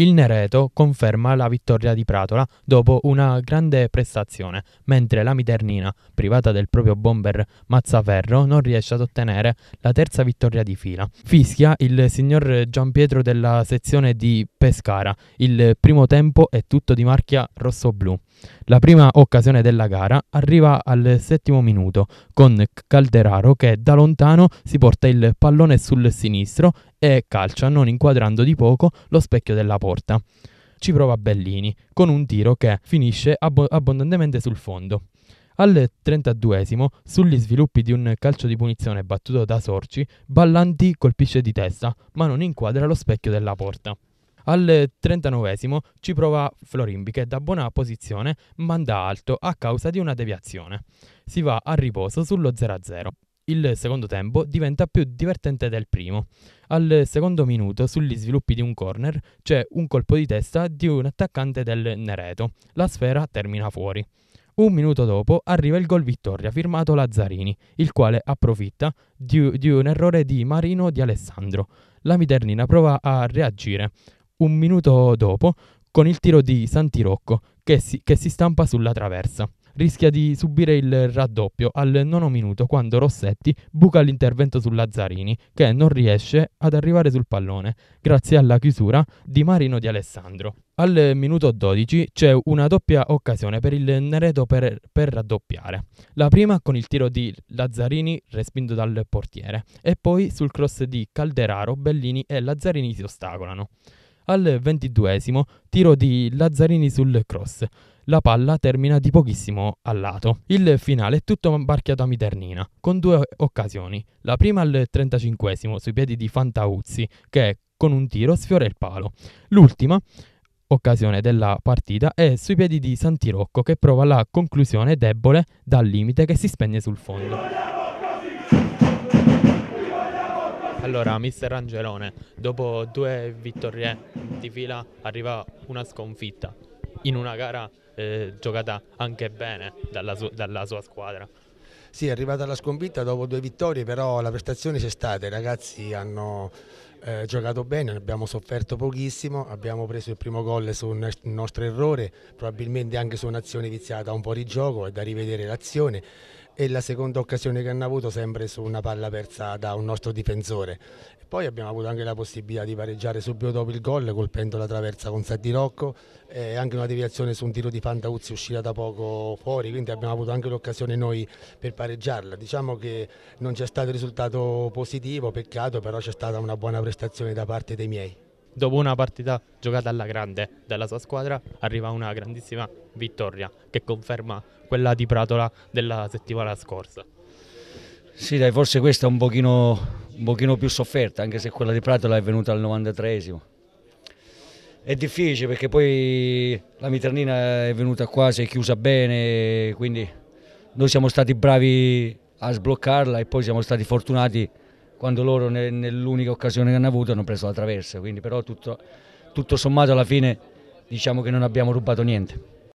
Il Nereto conferma la vittoria di Pratola dopo una grande prestazione, mentre la Miternina, privata del proprio bomber Mazzaferro, non riesce ad ottenere la terza vittoria di fila. Fischia il signor Gian della sezione di Pescara. Il primo tempo è tutto di marchia rosso-blu. La prima occasione della gara arriva al settimo minuto, con Calderaro che da lontano si porta il pallone sul sinistro e calcia, non inquadrando di poco, lo specchio della porta. Ci prova Bellini, con un tiro che finisce ab- abbondantemente sul fondo. Al 32esimo, sugli sviluppi di un calcio di punizione battuto da Sorci, Ballanti colpisce di testa, ma non inquadra lo specchio della porta. Al 39esimo ci prova Florimbi che da buona posizione manda alto a causa di una deviazione. Si va a riposo sullo 0-0 il secondo tempo diventa più divertente del primo. Al secondo minuto, sugli sviluppi di un corner, c'è un colpo di testa di un attaccante del Nereto. La sfera termina fuori. Un minuto dopo arriva il gol vittoria firmato Lazzarini, il quale approfitta di, di un errore di Marino di Alessandro. La Miternina prova a reagire. Un minuto dopo, con il tiro di Santirocco, che si, che si stampa sulla traversa rischia di subire il raddoppio al nono minuto quando Rossetti buca l'intervento su Lazzarini, che non riesce ad arrivare sul pallone, grazie alla chiusura di Marino di Alessandro. Al minuto 12 c'è una doppia occasione per il Nereto per, per, raddoppiare. La prima con il tiro di Lazzarini respinto dal portiere e poi sul cross di Calderaro, Bellini e Lazzarini si ostacolano. Al ventiduesimo tiro di Lazzarini sul cross la palla termina di pochissimo al lato. Il finale è tutto marchiato a Miternina, con due occasioni. La prima al 35 sui piedi di Fantauzzi, che con un tiro sfiora il palo. L'ultima occasione della partita è sui piedi di Santirocco che prova la conclusione debole dal limite che si spegne sul fondo. Allora, mister Angelone, dopo due vittorie di fila arriva una sconfitta in una gara eh, giocata anche bene dalla, su dalla sua squadra. Sì, è arrivata la sconfitta dopo due vittorie, però la prestazione c'è stata, i ragazzi hanno eh, giocato bene, abbiamo sofferto pochissimo, abbiamo preso il primo gol su un nostro errore, probabilmente anche su un'azione viziata un po' di gioco, è da rivedere l'azione e la seconda occasione che hanno avuto sempre su una palla persa da un nostro difensore. Poi abbiamo avuto anche la possibilità di pareggiare subito dopo il gol colpendo la traversa con Saddi Rocco e anche una deviazione su un tiro di Fantauzzi uscita da poco fuori, quindi abbiamo avuto anche l'occasione noi per pareggiarla. Diciamo che non c'è stato risultato positivo, peccato, però c'è stata una buona prestazione da parte dei miei dopo una partita giocata alla grande dalla sua squadra, arriva una grandissima vittoria che conferma quella di Pratola della settimana scorsa. Sì, dai, forse questa è un pochino, un pochino più sofferta, anche se quella di Pratola è venuta al 93esimo. È difficile perché poi la Mitranina è venuta qua, si è chiusa bene, quindi noi siamo stati bravi a sbloccarla e poi siamo stati fortunati quando loro ne, nell'unica occasione che hanno avuto hanno preso la traversa, quindi però tutto, tutto sommato alla fine diciamo che non abbiamo rubato niente.